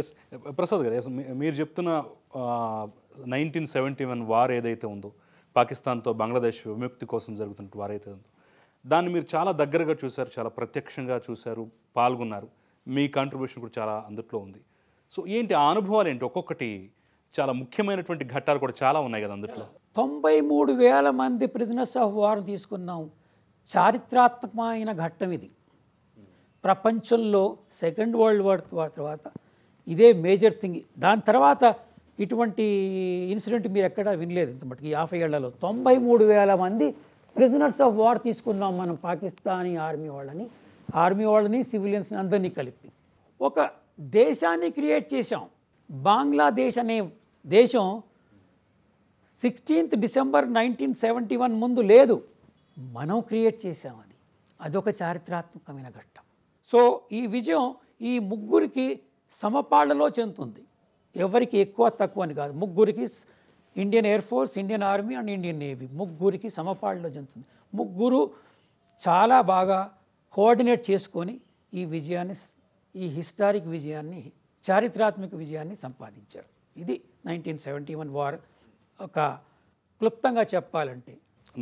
yes Prasad గారు yes మీరు చెప్తున్న నైన్టీన్ సెవెంటీ వన్ వార్ ఏదైతే ఉందో పాకిస్తాన్తో బంగ్లాదేశ్ విముక్తి కోసం జరుగుతున్న వార్ అయితే ఉందో దాన్ని మీరు చాలా దగ్గరగా చూశారు చాలా ప్రత్యక్షంగా చూశారు పాల్గొన్నారు మీ కాంట్రిబ్యూషన్ కూడా చాలా అందుట్లో ఉంది సో ఏంటి ఆ అనుభవాలు ఏంటి ఒక్కొక్కటి చాలా ముఖ్యమైనటువంటి ఘట్టాలు కూడా చాలా ఉన్నాయి కదా అందుట్లో తొంభై మూడు వేల మంది ప్రిజినర్స్ ఆఫ్ వార్ తీసుకున్నాం చారిత్రాత్మకమైన ఘట్టం ఇది ప్రపంచంలో సెకండ్ వరల్డ్ వార్ తర్వాత ఇదే మేజర్ థింగ్ దాని తర్వాత ఇటువంటి ఇన్సిడెంట్ మీరు ఎక్కడా వినలేదు ఇంత మటుకు యాభై ఏళ్లలో తొంభై మూడు వేల మంది ప్రిజనర్స్ ఆఫ్ వార్ తీసుకున్నాం మనం పాకిస్తానీ ఆర్మీ వాళ్ళని ఆర్మీ వాళ్ళని సివిలియన్స్ని అందరినీ కలిపి ఒక దేశాన్ని క్రియేట్ చేశాం బంగ్లాదేశ్ అనే దేశం sixteenth December nineteen seventy one ముందు లేదు మనం క్రియేట్ చేశాం అది అదొక చారిత్రాత్మకమైన ఘట్టం సో ఈ విజయం ఈ ముగ్గురికి సమపాళ్లలో చెందుతుంది ఎవరికి ఎక్కువ తక్కువ అని కాదు ముగ్గురికి Indian air force Indian army and Indian navy ముగ్గురికి సమపాళ్లలో చెందుతుంది ముగ్గురు చాలా బాగా కోఆర్డినేట్ చేసుకొని ఈ విజయాన్ని ఈ హిస్టారిక్ విజయాన్ని చారిత్రాత్మక విజయాన్ని సంపాదించారు ఇది నైన్టీన్ సెవెంటీ వన్ వార్ ఒక క్లుప్తంగా చెప్పాలంటే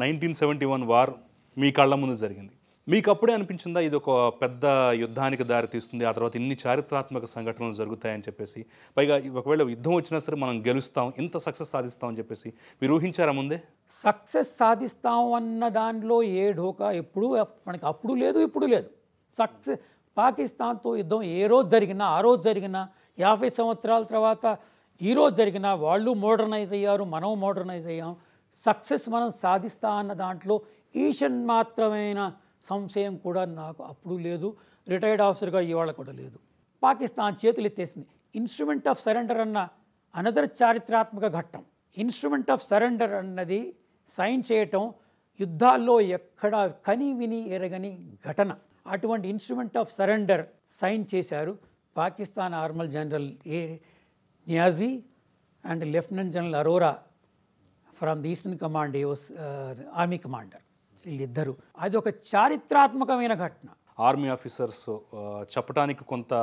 నైన్టీన్ సెవెంటీ వన్ వార్ మీ కళ్ళ ముందు జరిగింది మీకు అప్పుడే అనిపించిందా ఇది ఒక పెద్ద యుద్ధానికి దారితీస్తుంది ఆ తర్వాత ఇన్ని చారిత్రాత్మక సంఘటనలు జరుగుతాయని చెప్పేసి పైగా ఒకవేళ యుద్ధం వచ్చినా సరే మనం గెలుస్తాం ఇంత సక్సెస్ సాధిస్తామని చెప్పేసి మీరు ఊహించారా ముందే సక్సెస్ సాధిస్తాం అన్న దానిలో ఏ ఢోకా ఎప్పుడు మనకి అప్పుడు లేదు ఇప్పుడు లేదు సక్సెస్ పాకిస్తాన్తో యుద్ధం ఏ రోజు జరిగినా ఆ రోజు జరిగినా యాభై సంవత్సరాల తర్వాత ఈరోజు జరిగినా వాళ్ళు మోడర్నైజ్ అయ్యారు మనం మోడర్నైజ్ అయ్యాం సక్సెస్ మనం సాధిస్తా అన్న దాంట్లో ఈషన్ మాత్రమైన సంశయం కూడా నాకు అప్పుడు లేదు రిటైర్డ్ ఆఫీసర్గా ఇవాళ కూడా లేదు పాకిస్తాన్ చేతులు ఎత్తేసింది ఇన్స్ట్రుమెంట్ ఆఫ్ సరెండర్ అన్న అనదర్ చారిత్రాత్మక ఘట్టం ఇన్స్ట్రుమెంట్ ఆఫ్ సరెండర్ అన్నది సైన్ చేయటం యుద్ధాల్లో ఎక్కడ కని విని ఎరగని ఘటన అటువంటి ఇన్స్ట్రుమెంట్ ఆఫ్ సరెండర్ సైన్ చేశారు Pakistan army general A Niazi and lieutenant general Arora from the eastern command a army commander వీళ్ళిద్దరు అది ఒక చారిత్రాత్మకమైన ఘటన ఆర్మీ ఆఫీసర్స్ చెప్పడానికి కొంత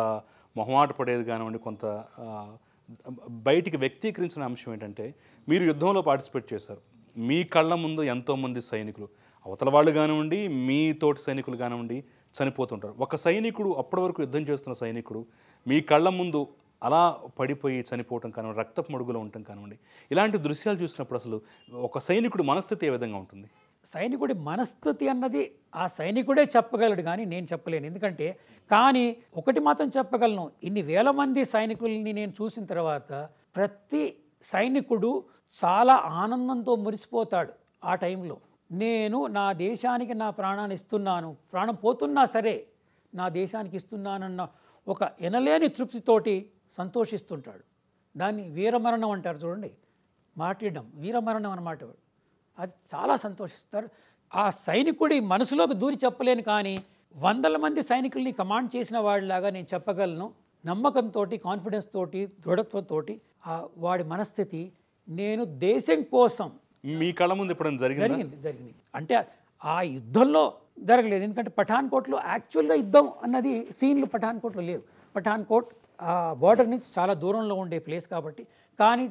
మొహమాట పడేది కానివ్వండి కొంత బయటికి వ్యక్తీకరించిన అంశం ఏంటంటే మీరు యుద్ధంలో పార్టిసిపేట్ చేశారు మీ కళ్ళ ముందు ఎంతోమంది సైనికులు అవతల వాళ్ళు కానివ్వండి మీ తోటి సైనికులు కానివ్వండి చనిపోతుంటారు ఒక సైనికుడు అప్పటి వరకు యుద్ధం చేస్తున్న సైనికుడు మీ కళ్ళ ముందు అలా పడిపోయి చనిపోవటం కానివ్వండి రక్తపు మడుగులో ఉండటం కానివ్వండి ఇలాంటి దృశ్యాలు చూసినప్పుడు అసలు ఒక సైనికుడు మనస్థితి ఏ విధంగా ఉంటుంది సైనికుడి మనస్థితి అన్నది ఆ సైనికుడే చెప్పగలడు కానీ నేను చెప్పలేను ఎందుకంటే కానీ ఒకటి మాత్రం చెప్పగలను ఇన్ని వేల మంది సైనికుల్ని నేను చూసిన తర్వాత ప్రతి సైనికుడు చాలా ఆనందంతో మురిసిపోతాడు ఆ టైంలో నేను నా దేశానికి నా ప్రాణాన్ని ఇస్తున్నాను ప్రాణం పోతున్నా సరే నా దేశానికి ఇస్తున్నానన్న ఒక ఎనలేని తృప్తితోటి సంతోషిస్తుంటాడు దాన్ని వీరమరణం అంటారు చూడండి మాట్లాడడం వీరమరణం అన్నమాట అది చాలా సంతోషిస్తారు ఆ సైనికుడి మనసులోకి దూరి చెప్పలేను కానీ వందల మంది సైనికుల్ని కమాండ్ చేసిన వాడిలాగా నేను చెప్పగలను నమ్మకంతో కాన్ఫిడెన్స్ తోటి దృఢత్వంతో వాడి మనస్థితి నేను దేశం కోసం మీ కళ ముందు ఎప్పుడైనా జరిగింది జరిగింది జరిగింది అంటే ఆ యుద్ధంలో జరగలేదు ఎందుకంటే పఠాన్కోట్లో యాక్చువల్గా యుద్ధం అన్నది సీన్లు పఠాన్కోట్లో లేవు పఠాన్కోట్ ఆ బార్డర్ నుంచి చాలా దూరంలో ఉండే ప్లేస్ కాబట్టి కానీ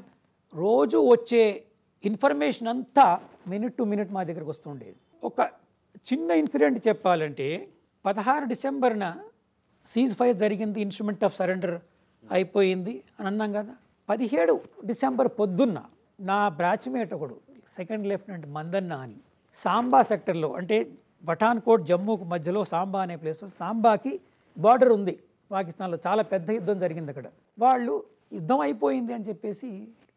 రోజు వచ్చే ఇన్ఫర్మేషన్ అంతా మినిట్ టు మినిట్ మా దగ్గరకు వస్తుండేది ఒక చిన్న ఇన్సిడెంట్ చెప్పాలంటే పదహారు డిసెంబర్న సీజ్ ఫైర్ జరిగింది ఇన్స్ట్రుమెంట్ ఆఫ్ సరెండర్ అయిపోయింది అని అన్నాం కదా పదిహేడు డిసెంబర్ పొద్దున్న నా బ్రాచ్మేట్ ఒకడు సెకండ్ లెఫ్టినెంట్ మందన్న అని సాంబా సెక్టర్లో అంటే పఠాన్కోట్ జమ్మూకు మధ్యలో సాంబా అనే ప్లేస్ సాంబాకి బార్డర్ ఉంది పాకిస్తాన్లో చాలా పెద్ద యుద్ధం జరిగింది అక్కడ వాళ్ళు యుద్ధం అయిపోయింది అని చెప్పేసి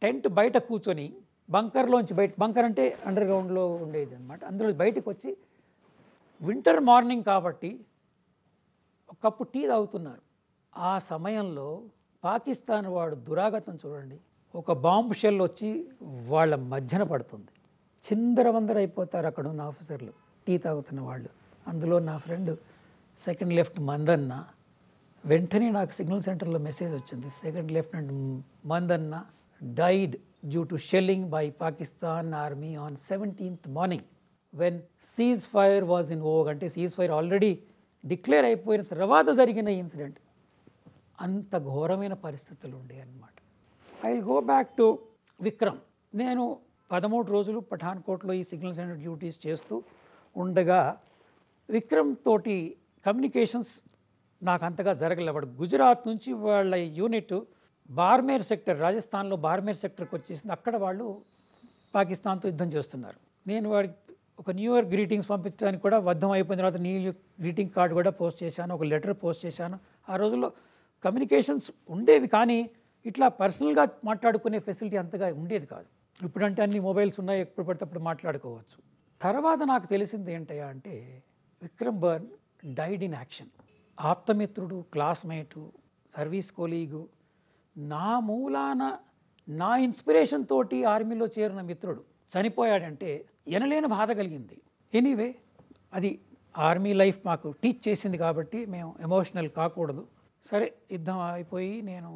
టెంట్ బయట కూర్చొని బంకర్లోంచి బయట బంకర్ అంటే అండర్ గ్రౌండ్లో ఉండేది అనమాట అందులో బయటకు వచ్చి వింటర్ మార్నింగ్ కాబట్టి ఒక కప్పు టీ తాగుతున్నారు ఆ సమయంలో పాకిస్తాన్ వాడు దురాగతం చూడండి ఒక బాంబు షెల్ వచ్చి వాళ్ళ మధ్యన పడుతుంది చిందరవందరైపోతారు అక్కడ ఉన్న ఆఫీసర్లు టీ తాగుతున్న వాళ్ళు అందులో నా ఫ్రెండ్ సెకండ్ లెఫ్ట్ మందన్న వెంటనే నాకు సిగ్నల్ సెంటర్లో మెసేజ్ వచ్చింది second lieutenant Mandanna died due to shelling by Pakistan army on 17th morning when ceasefire was in vogue అంటే ceasefire already డిక్లేర్ అయిపోయిన తర్వాత జరిగిన ఇన్సిడెంట్ అంత ఘోరమైన పరిస్థితులు ఉండే అనమాట I go back to Vikram నేను పదమూడు రోజులు పఠాన్కోట్లో ఈ సిగ్నల్ సెంటర్ డ్యూటీస్ చేస్తూ ఉండగా విక్రమ్ తోటి కమ్యూనికేషన్స్ నాకు అంతగా జరగలే గుజరాత్ నుంచి వాళ్ళ యూనిట్ బార్మేర్ సెక్టర్ రాజస్థాన్లో బార్మేర్ సెక్టర్కి వచ్చేసింది అక్కడ వాళ్ళు పాకిస్తాన్తో యుద్ధం చేస్తున్నారు నేను వాడికి ఒక న్యూ ఇయర్ గ్రీటింగ్స్ పంపించడానికి కూడా బద్ధం అయిపోయిన తర్వాత న్యూ ఇయర్ గ్రీటింగ్ కార్డు కూడా పోస్ట్ చేశాను ఒక లెటర్ పోస్ట్ చేశాను ఆ రోజుల్లో కమ్యూనికేషన్స్ ఉండేవి కానీ ఇట్లా పర్సనల్గా మాట్లాడుకునే ఫెసిలిటీ అంతగా ఉండేది కాదు ఇప్పుడంటే అన్ని మొబైల్స్ ఉన్నాయి ఎప్పుడు పడితే అప్పుడు మాట్లాడుకోవచ్చు తర్వాత నాకు తెలిసింది ఏంటయ్యా అంటే Vikram Burn died in action ఆప్తమిత్రుడు క్లాస్మేటు సర్వీస్ కోలీగు నా మూలాన నా ఇన్స్పిరేషన్ తోటి ఆర్మీలో చేరిన మిత్రుడు చనిపోయాడంటే ఎనలేని బాధ కలిగింది ఎనీవే అది ఆర్మీ లైఫ్ మాకు టీచ్ చేసింది కాబట్టి మేము ఎమోషనల్ కాకూడదు సరే యుద్ధం అయిపోయి నేను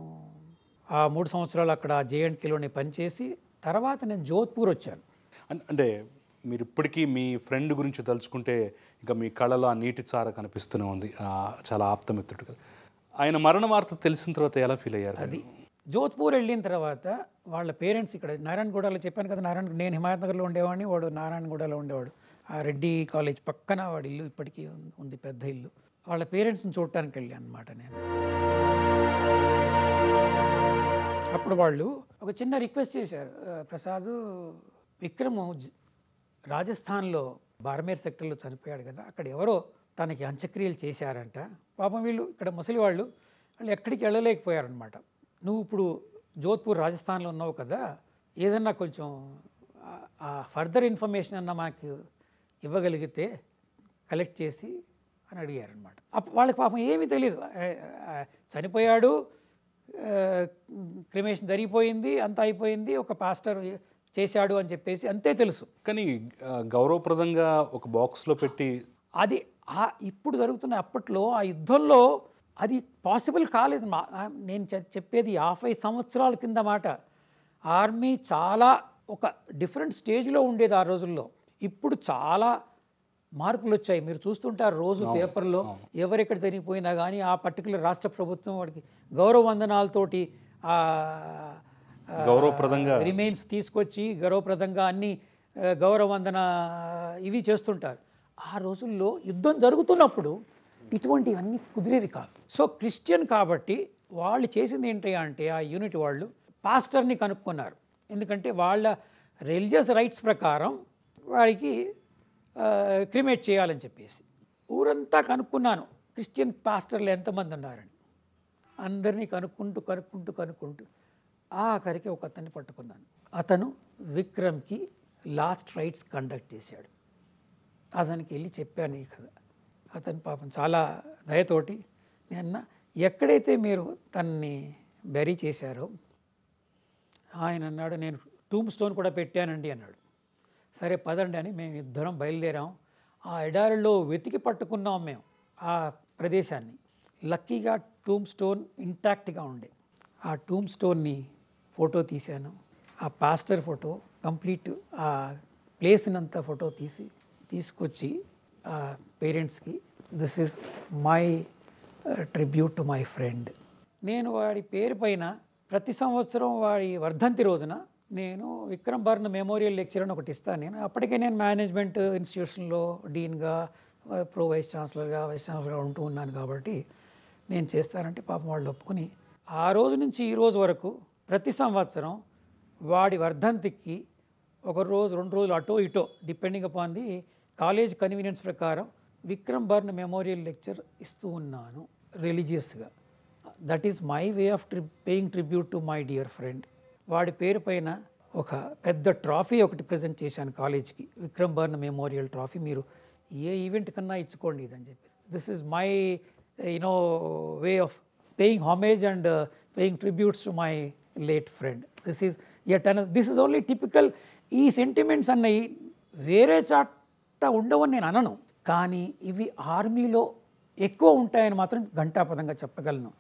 ఆ మూడు సంవత్సరాలు అక్కడ జేఎండ్కేలోనే పనిచేసి తర్వాత నేను జోధ్పూర్ వచ్చాను అంటే మీరు ఇప్పటికీ మీ ఫ్రెండ్ గురించి తలుచుకుంటే ఇంకా మీ కళలో ఆ నీటి చార కనిపిస్తూనే ఉంది చాలా ఆప్తమిత్రుడు కదా ఆయన మరణ వార్త తెలిసిన తర్వాత ఎలా ఫీల్ అయ్యారు అది జోధ్పూర్ వెళ్ళిన తర్వాత వాళ్ళ పేరెంట్స్ ఇక్కడ నారాయణగూడలో చెప్పాను కదా నారాయణ నేను హిమాయత్నగర్లో ఉండేవాడిని వాడు నారాయణగూడలో ఉండేవాడు ఆ రెడ్డి కాలేజ్ పక్కన వాడి ఇల్లు ఇప్పటికీ ఉంది పెద్ద ఇల్లు వాళ్ళ పేరెంట్స్ని చూడటానికి వెళ్ళాను అనమాట నేను అప్పుడు వాళ్ళు ఒక చిన్న రిక్వెస్ట్ చేశారు ప్రసాద్ విక్రమ్ రాజస్థాన్లో బార్మేర్ సెక్టర్లో చనిపోయాడు కదా అక్కడ ఎవరో తనకి అంత్యక్రియలు చేశారంట పాపం వీళ్ళు ఇక్కడ ముసలి వాళ్ళు వాళ్ళు ఎక్కడికి వెళ్ళలేకపోయారనమాట నువ్వు ఇప్పుడు జోధ్పూర్ రాజస్థాన్లో ఉన్నావు కదా ఏదన్నా కొంచెం ఆ ఫర్దర్ ఇన్ఫర్మేషన్ అన్న మాకు ఇవ్వగలిగితే కలెక్ట్ చేసి అని అడిగారనమాట అప్పుడు వాళ్ళకి పాపం ఏమీ తెలియదు చనిపోయాడు క్రిమేషన్ జరిగిపోయింది అంత అయిపోయింది ఒక పాస్టర్ చేశాడు అని చెప్పేసి అంతే తెలుసు కానీ గౌరవప్రదంగా ఒక బాక్స్లో పెట్టి అది ఆ ఇప్పుడు జరుగుతున్న అప్పట్లో ఆ యుద్ధంలో అది పాసిబుల్ కాలేదు నేను చెప్పేది యాభై సంవత్సరాల కింద మాట ఆర్మీ చాలా ఒక డిఫరెంట్ స్టేజ్లో ఉండేది ఆ రోజుల్లో ఇప్పుడు చాలా మార్పులు వచ్చాయి మీరు చూస్తుంటారు రోజు పేపర్లో ఎవరెక్కడ జరిగిపోయినా కానీ ఆ పర్టికులర్ రాష్ట్ర ప్రభుత్వం వాడికి గౌరవ వందనాలతోటి గౌరవప్రదంగా రిమైన్స్ తీసుకొచ్చి గౌరవప్రదంగా అన్ని గౌరవ వందన ఇవి చేస్తుంటారు ఆ రోజుల్లో యుద్ధం జరుగుతున్నప్పుడు ఇటువంటివన్నీ కుదిరేవి కాదు సో క్రిస్టియన్ కాబట్టి వాళ్ళు చేసింది ఏంటి అంటే ఆ యూనిట్ వాళ్ళు పాస్టర్ని కనుక్కున్నారు ఎందుకంటే వాళ్ళ రిలీజియస్ రైట్స్ ప్రకారం వారికి క్రిమేట్ చేయాలని చెప్పేసి ఊరంతా కనుక్కున్నాను క్రిస్టియన్ పాస్టర్లు ఎంతమంది ఉన్నారని అందరినీ కనుక్కుంటూ కనుక్కుంటూ కనుక్కుంటూ ఆఖరికి ఒక అతన్ని పట్టుకున్నాను అతను విక్రమ్కి లాస్ట్ రైట్స్ కండక్ట్ చేశాడు అతనికి వెళ్ళి చెప్పాను ఈ కథ అతను పాపం చాలా దయతోటి నిన్న ఎక్కడైతే మీరు తన్ని బెరీ చేశారో ఆయన అన్నాడు నేను టూమ్ స్టోన్ కూడా పెట్టానండి అన్నాడు సరే పదండి అని మేము ఇద్దరం బయలుదేరాం ఆ ఎడారిలో వెతికి పట్టుకున్నాం మేము ఆ ప్రదేశాన్ని లక్కీగా టూమ్ స్టోన్ ఇంటాక్ట్గా ఉండే ఆ టూమ్ స్టోన్ని ఫోటో తీశాను ఆ పాస్టర్ ఫోటో కంప్లీట్ ఆ ప్లేస్నంతా ఫోటో తీసి తీసుకొచ్చి పేరెంట్స్కి this is my tribute to my friend నేను వాడి పేరు పైన ప్రతి సంవత్సరం వాడి వర్ధంతి రోజున నేను విక్రమ్ బర్న్ మెమోరియల్ లెక్చర్ అని ఒకటి ఇస్తాను నేను అప్పటికే నేను మేనేజ్మెంట్ ఇన్స్టిట్యూషన్లో డీన్గా ప్రో వైస్ ఛాన్సలర్గా వైస్ ఛాన్సలర్గా ఉంటూ ఉన్నాను కాబట్టి నేను చేస్తానంటే పాపం వాళ్ళు ఒప్పుకుని ఆ రోజు నుంచి ఈ రోజు వరకు ప్రతి సంవత్సరం వాడి వర్ధంతికి ఒక రోజు రెండు రోజులు అటో ఇటో depending upon the college convenience ప్రకారం విక్రమ్ బర్న్ మెమోరియల్ లెక్చర్ ఇస్తూ ఉన్నాను రిలీజియస్గా that is my way of tri paying tribute to my dear friend వాడి పేరు పైన ఒక పెద్ద ట్రాఫీ ఒకటి ప్రజెంట్ చేశాను కాలేజ్కి విక్రమ్ బర్న్ మెమోరియల్ ట్రాఫీ మీరు ఏ ఈవెంట్ కన్నా ఇచ్చుకోండి ఇదని చెప్పి this is my you know way of paying homage and paying tributes to my late friend this is at an this is only typical ఈ సెంటిమెంట్స్ అన్నవి వేరే చాట్ అంత ఉండవని నేను అనను కానీ ఇవి ఆర్మీలో ఎక్కువ ఉంటాయని మాత్రం ఘంటాపదంగా చెప్పగలను